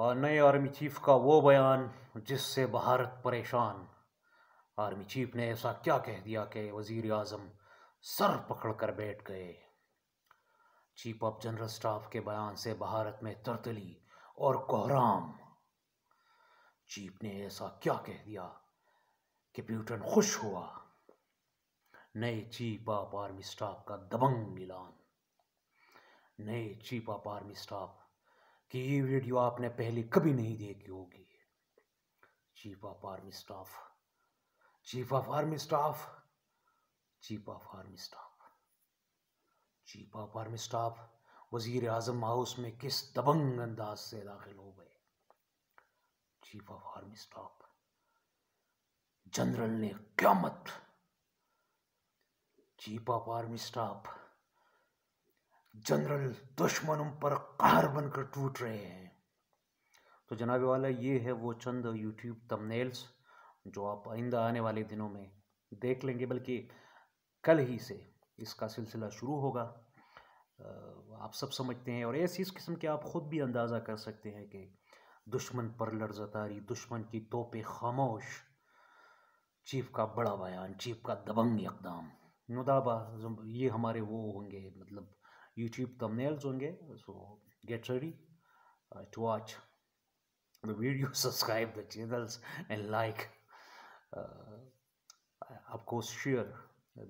और नए army chief का वो बयान जिससे भारत परेशान आर्मी चीफ ने ऐसा क्या कह दिया कि वज़ीर अजम सर पकड़ कर बैठ गए चीफ ऑफ जनरल स्टाफ के बयान से भारत में तरतली और कोहराम चीफ ने ऐसा क्या कह दिया कि प्यूटन खुश हुआ नए चीफ ऑफ आर्मी स्टाफ का दबंग मिलान नए चीफ ऑफ आर्मी स्टाफ कि ये वीडियो आपने पहले कभी नहीं देखी होगी chief of army staff chief of army staff chief of army staff chief of army staff वजीर आजम हाउस में किस दबंग अंदाज से दाखिल हो गए chief of army staff general ने क्या मत chief of army staff general दुश्मनों पर कहर बनकर टूट रहे हैं तो जनाबे वाला ये है वो चंद यूट्यूब तमनेल्स जो आप आइंदा आने वाले दिनों में देख लेंगे बल्कि कल ही से इसका सिलसिला शुरू होगा आप सब समझते हैं और ऐसी इस किस्म के आप ख़ुद भी अंदाज़ा कर सकते हैं कि दुश्मन पर लर्जतारी दुश्मन की तोपे खामोश चीफ का बड़ा बयान चीफ का दबंग इकदाम नुदाबा ये हमारे वो होंगे मतलब YouTube thumbnails होंगे so get ready uh, to watch the video subscribe the channels and like uh, of course share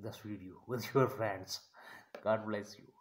this video with your friends god bless you